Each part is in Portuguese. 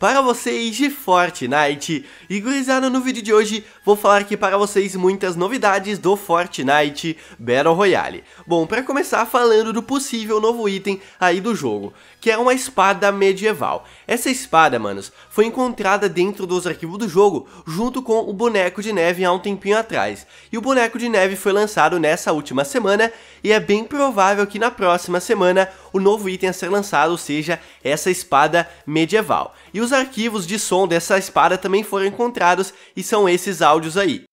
para vocês de Fortnite. E gurizada, no vídeo de hoje vou falar aqui para vocês muitas novidades do Fortnite Battle Royale. Bom, para começar falando do possível novo item aí do jogo, que é uma espada medieval. Essa espada, manos, foi encontrada dentro dos arquivos do jogo, junto com o boneco de neve há um tempinho atrás. E o boneco de neve foi lançado nessa última semana, e é bem provável que na próxima semana o novo item a ser lançado seja essa espada medieval e os arquivos de som dessa espada também foram encontrados e são esses áudios aí.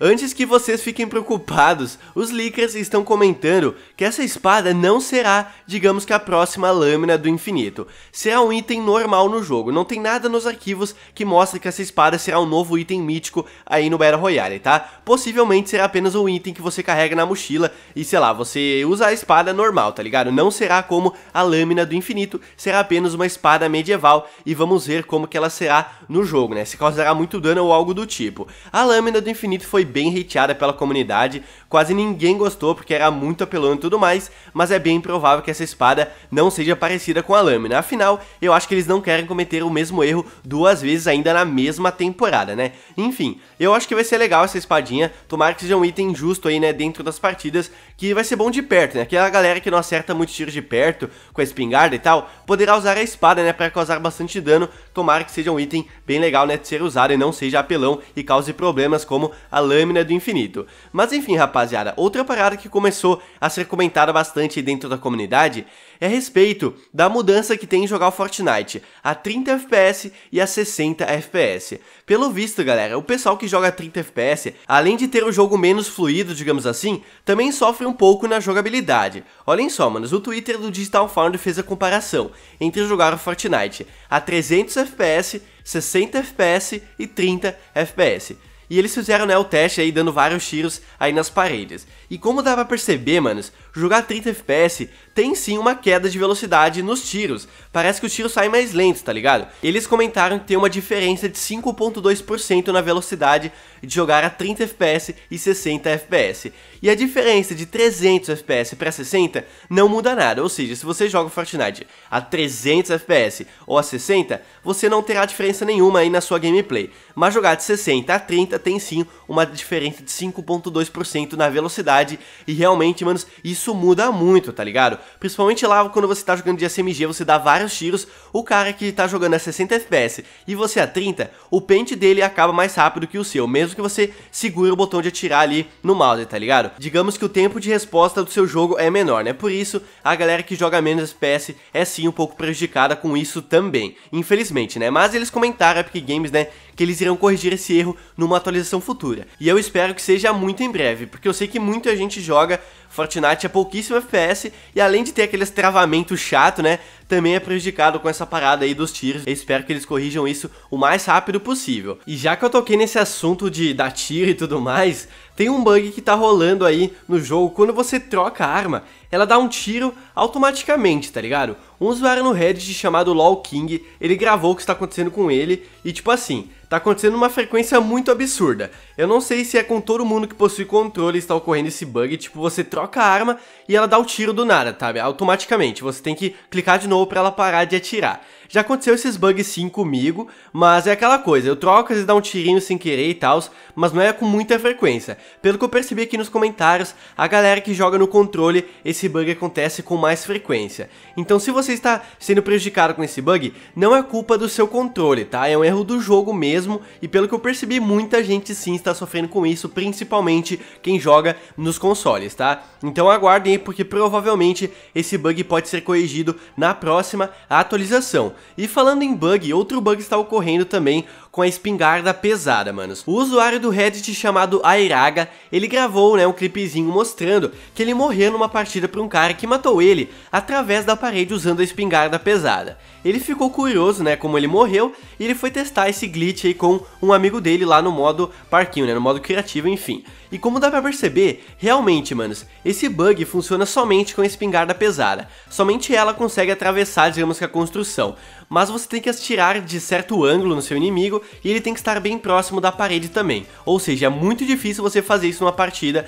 Antes que vocês fiquem preocupados, os leakers estão comentando que essa espada não será, digamos que a próxima lâmina do infinito. Será um item normal no jogo, não tem nada nos arquivos que mostra que essa espada será um novo item mítico aí no Battle Royale, tá? Possivelmente será apenas um item que você carrega na mochila e sei lá, você usa a espada normal, tá ligado? Não será como a lâmina do infinito, será apenas uma espada medieval e vamos ver como que ela será no jogo, né? Se causará muito dano ou algo do tipo. A lâmina do infinito foi bem hateada pela comunidade, quase ninguém gostou porque era muito apelão e tudo mais, mas é bem provável que essa espada não seja parecida com a lâmina. Afinal, eu acho que eles não querem cometer o mesmo erro duas vezes ainda na mesma temporada, né? Enfim, eu acho que vai ser legal essa espadinha, tomara que seja um item justo aí, né, dentro das partidas, que vai ser bom de perto, né? Aquela galera que não acerta muitos tiros de perto, com a espingarda e tal, poderá usar a espada, né, pra causar bastante dano, tomara que seja um item bem legal, né, de ser usado e não seja apelão e cause problemas como a lâmina do infinito. Mas enfim, rapaz, rapaziada, outra parada que começou a ser comentada bastante dentro da comunidade é a respeito da mudança que tem em jogar o Fortnite a 30 FPS e a 60 FPS. Pelo visto, galera, o pessoal que joga a 30 FPS, além de ter o jogo menos fluido, digamos assim, também sofre um pouco na jogabilidade. Olhem só, manos, o Twitter do Digital Foundry fez a comparação entre jogar o Fortnite a 300 FPS, 60 FPS e 30 FPS. E eles fizeram né, o teste aí, dando vários tiros aí nas paredes. E como dá pra perceber, manos, jogar 30 FPS tem sim uma queda de velocidade nos tiros. Parece que os tiros saem mais lentos, tá ligado? Eles comentaram que tem uma diferença de 5.2% na velocidade de jogar a 30 FPS e 60 FPS. E a diferença de 300 FPS para 60 não muda nada, ou seja, se você joga Fortnite a 300 FPS ou a 60, você não terá diferença nenhuma aí na sua gameplay. Mas jogar de 60 a 30 tem sim uma diferença de 5.2% na velocidade e realmente, manos, isso muda muito, tá ligado? Principalmente lá quando você tá jogando de SMG, você dá vários tiros, o cara que tá jogando a 60 FPS e você é a 30, o pente dele acaba mais rápido que o seu, mesmo que você segure o botão de atirar ali no mouse, tá ligado? Digamos que o tempo de resposta do seu jogo é menor, né? Por isso, a galera que joga menos FPS é sim um pouco prejudicada com isso também, infelizmente, né? Mas eles comentaram, Epic Games, né, que eles irão corrigir esse erro numa atualização futura. E eu espero que seja muito em breve, porque eu sei que muita gente joga Fortnite é pouquíssimo FPS e além de ter aqueles travamentos chato, né, também é prejudicado com essa parada aí dos tiros. Eu espero que eles corrijam isso o mais rápido possível. E já que eu toquei nesse assunto de dar tiro e tudo mais, tem um bug que tá rolando aí no jogo quando você troca a arma, ela dá um tiro automaticamente, tá ligado? Um usuário no Reddit chamado King, ele gravou o que está acontecendo com ele e tipo assim, Tá acontecendo uma frequência muito absurda. Eu não sei se é com todo mundo que possui controle está ocorrendo esse bug, tipo, você troca a arma e ela dá o tiro do nada, sabe? Automaticamente, você tem que clicar de novo para ela parar de atirar. Já aconteceu esses bugs sim comigo, mas é aquela coisa, eu troco e dá um tirinho sem querer e tal, mas não é com muita frequência. Pelo que eu percebi aqui nos comentários, a galera que joga no controle, esse bug acontece com mais frequência. Então se você está sendo prejudicado com esse bug, não é culpa do seu controle, tá? É um erro do jogo mesmo mesmo, e pelo que eu percebi, muita gente sim está sofrendo com isso, principalmente quem joga nos consoles, tá? Então aguardem porque provavelmente esse bug pode ser corrigido na próxima atualização. E falando em bug, outro bug está ocorrendo também com a espingarda pesada, manos. O usuário do Reddit chamado Airaga, ele gravou, né, um clipezinho mostrando que ele morreu numa partida para um cara que matou ele através da parede usando a espingarda pesada. Ele ficou curioso, né, como ele morreu, e ele foi testar esse glitch aí com um amigo dele lá no modo parquinho, né, no modo criativo, enfim. E como dá pra perceber, realmente, manos, esse bug funciona somente com a espingarda pesada. Somente ela consegue atravessar, digamos que a construção. Mas você tem que atirar de certo ângulo no seu inimigo e ele tem que estar bem próximo da parede também. Ou seja, é muito difícil você fazer isso numa partida,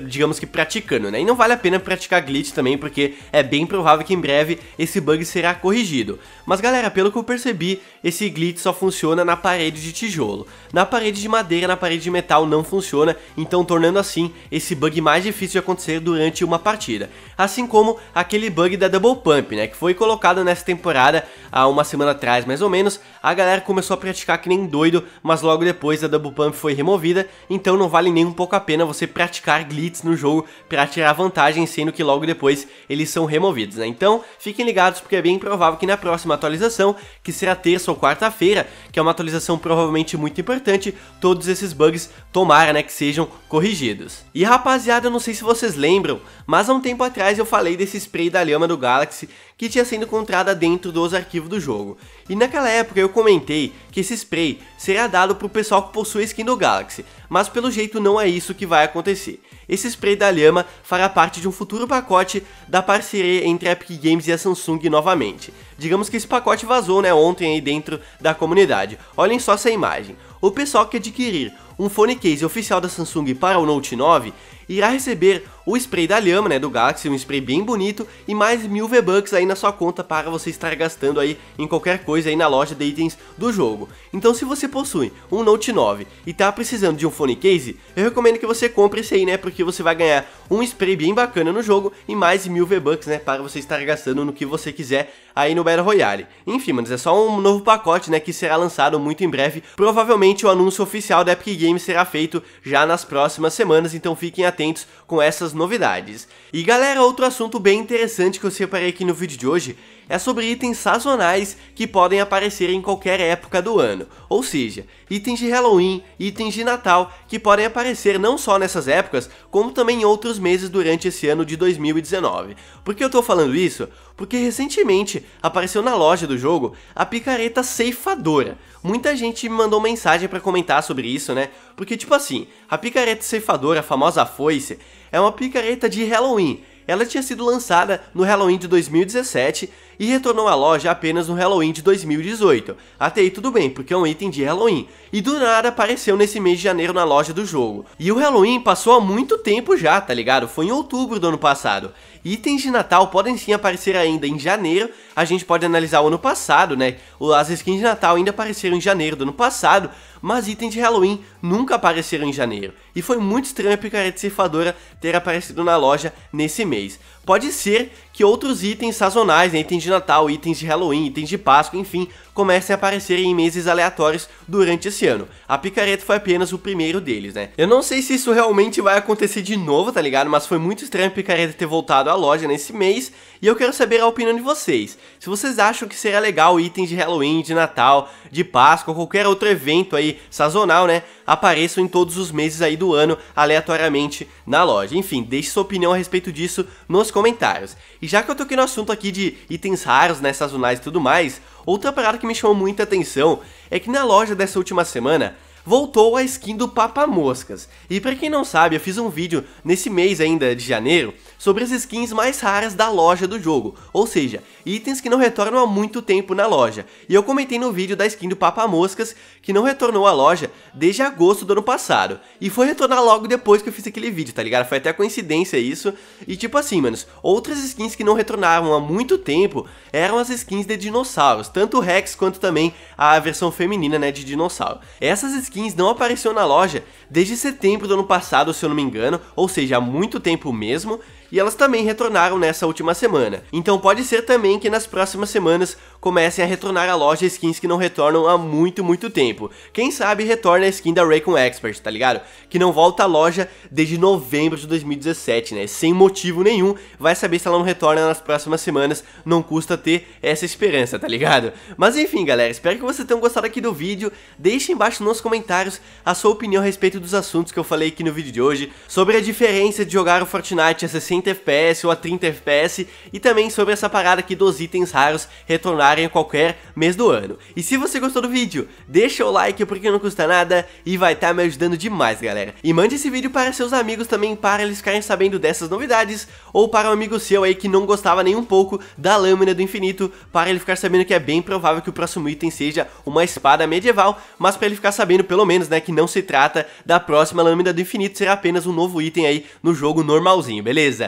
uh, digamos que praticando, né? E não vale a pena praticar glitch também, porque é bem provável que em breve esse bug será corrigido. Mas galera, pelo que eu percebi, esse glitch só funciona na parede de tijolo. Na parede de madeira, na parede de metal não funciona, então tornando assim esse bug mais difícil de acontecer durante uma partida. Assim como aquele bug da Double Pump, né, que foi colocado nessa temporada há uma semana atrás mais ou menos, a galera começou a praticar que nem doido, mas logo depois a Double Pump foi removida, então não vale nem um pouco a pena você praticar glitz no jogo para tirar vantagem, sendo que logo depois eles são removidos, né? Então, fiquem ligados porque é bem provável que na próxima atualização, que será terça ou quarta-feira, que é uma atualização provavelmente muito importante, todos esses bugs tomara, né, que sejam corrigidos corrigidos. E rapaziada, eu não sei se vocês lembram, mas há um tempo atrás eu falei desse spray da lhama do Galaxy que tinha sido encontrada dentro dos arquivos do jogo. E naquela época eu comentei que esse spray seria dado pro pessoal que possui skin do Galaxy, mas pelo jeito não é isso que vai acontecer. Esse spray da lhama fará parte de um futuro pacote da parceria entre a Epic Games e a Samsung novamente. Digamos que esse pacote vazou né, ontem aí dentro da comunidade. Olhem só essa imagem. O pessoal que adquirir um phone case oficial da Samsung para o Note 9 irá receber o spray da lhama, né, do Galaxy, um spray bem bonito, e mais mil V-Bucks aí na sua conta para você estar gastando aí em qualquer coisa aí na loja de itens do jogo. Então se você possui um Note 9 e tá precisando de um phone case, eu recomendo que você compre esse aí, né, porque você vai ganhar um spray bem bacana no jogo e mais mil V-Bucks, né, para você estar gastando no que você quiser aí no Battle Royale. Enfim, mas é só um novo pacote, né, que será lançado muito em breve. Provavelmente o anúncio oficial da Epic Games será feito já nas próximas semanas, então fiquem atentos atentos com essas novidades. E galera, outro assunto bem interessante que eu separei aqui no vídeo de hoje é sobre itens sazonais que podem aparecer em qualquer época do ano, ou seja, itens de Halloween, itens de Natal que podem aparecer não só nessas épocas, como também em outros meses durante esse ano de 2019. Por que eu tô falando isso? Porque recentemente apareceu na loja do jogo a picareta ceifadora. Muita gente me mandou mensagem para comentar sobre isso, né? Porque tipo assim, a picareta ceifadora, a famosa foice, é uma picareta de Halloween. Ela tinha sido lançada no Halloween de 2017 e retornou à loja apenas no Halloween de 2018. Até aí tudo bem, porque é um item de Halloween. E do nada apareceu nesse mês de janeiro na loja do jogo. E o Halloween passou há muito tempo já, tá ligado? Foi em outubro do ano passado. Itens de Natal podem sim aparecer ainda em janeiro, a gente pode analisar o ano passado, né? As skins de Natal ainda apareceram em janeiro do ano passado, mas itens de Halloween nunca apareceram em janeiro. E foi muito estranho a picareta cifadora ter aparecido na loja nesse mês. Pode ser que outros itens sazonais, né, itens de Natal, itens de Halloween, itens de Páscoa, enfim, comecem a aparecer em meses aleatórios durante esse ano. A picareta foi apenas o primeiro deles, né? Eu não sei se isso realmente vai acontecer de novo, tá ligado? Mas foi muito estranho a picareta ter voltado à loja nesse mês e eu quero saber a opinião de vocês. Se vocês acham que seria legal itens de Halloween, de Natal, de Páscoa, qualquer outro evento aí sazonal, né? Apareçam em todos os meses aí do ano aleatoriamente na loja. Enfim, deixe sua opinião a respeito disso nos comentários. E já que eu tô aqui no assunto aqui de itens raros, né, sazonais e tudo mais, Outra parada que me chamou muita atenção é que na loja dessa última semana voltou a skin do Papa Moscas. E para quem não sabe, eu fiz um vídeo nesse mês ainda de janeiro sobre as skins mais raras da loja do jogo, ou seja, itens que não retornam há muito tempo na loja. E eu comentei no vídeo da skin do Papa Moscas que não retornou à loja desde agosto do ano passado. E foi retornar logo depois que eu fiz aquele vídeo, tá ligado? Foi até coincidência isso. E tipo assim, manos, outras skins que não retornavam há muito tempo eram as skins de dinossauros, tanto o Rex quanto também a versão feminina, né, de dinossauro. Essas skins skins não apareceu na loja desde setembro do ano passado, se eu não me engano, ou seja, há muito tempo mesmo, e elas também retornaram nessa última semana. Então pode ser também que nas próximas semanas comecem a retornar à loja skins que não retornam há muito, muito tempo. Quem sabe retorna a skin da Raycon Expert, tá ligado? Que não volta à loja desde novembro de 2017, né? Sem motivo nenhum, vai saber se ela não retorna nas próximas semanas, não custa ter essa esperança, tá ligado? Mas enfim, galera, espero que vocês tenham gostado aqui do vídeo, deixe embaixo nos comentários a sua opinião a respeito dos assuntos que eu falei aqui no vídeo de hoje, sobre a diferença de jogar o Fortnite a 60 60 FPS ou a 30 FPS e também sobre essa parada aqui dos itens raros retornarem a qualquer mês do ano. E se você gostou do vídeo, deixa o like porque não custa nada e vai estar tá me ajudando demais galera. E mande esse vídeo para seus amigos também para eles ficarem sabendo dessas novidades ou para um amigo seu aí que não gostava nem um pouco da lâmina do infinito para ele ficar sabendo que é bem provável que o próximo item seja uma espada medieval, mas para ele ficar sabendo pelo menos né que não se trata da próxima lâmina do infinito, será apenas um novo item aí no jogo normalzinho, beleza?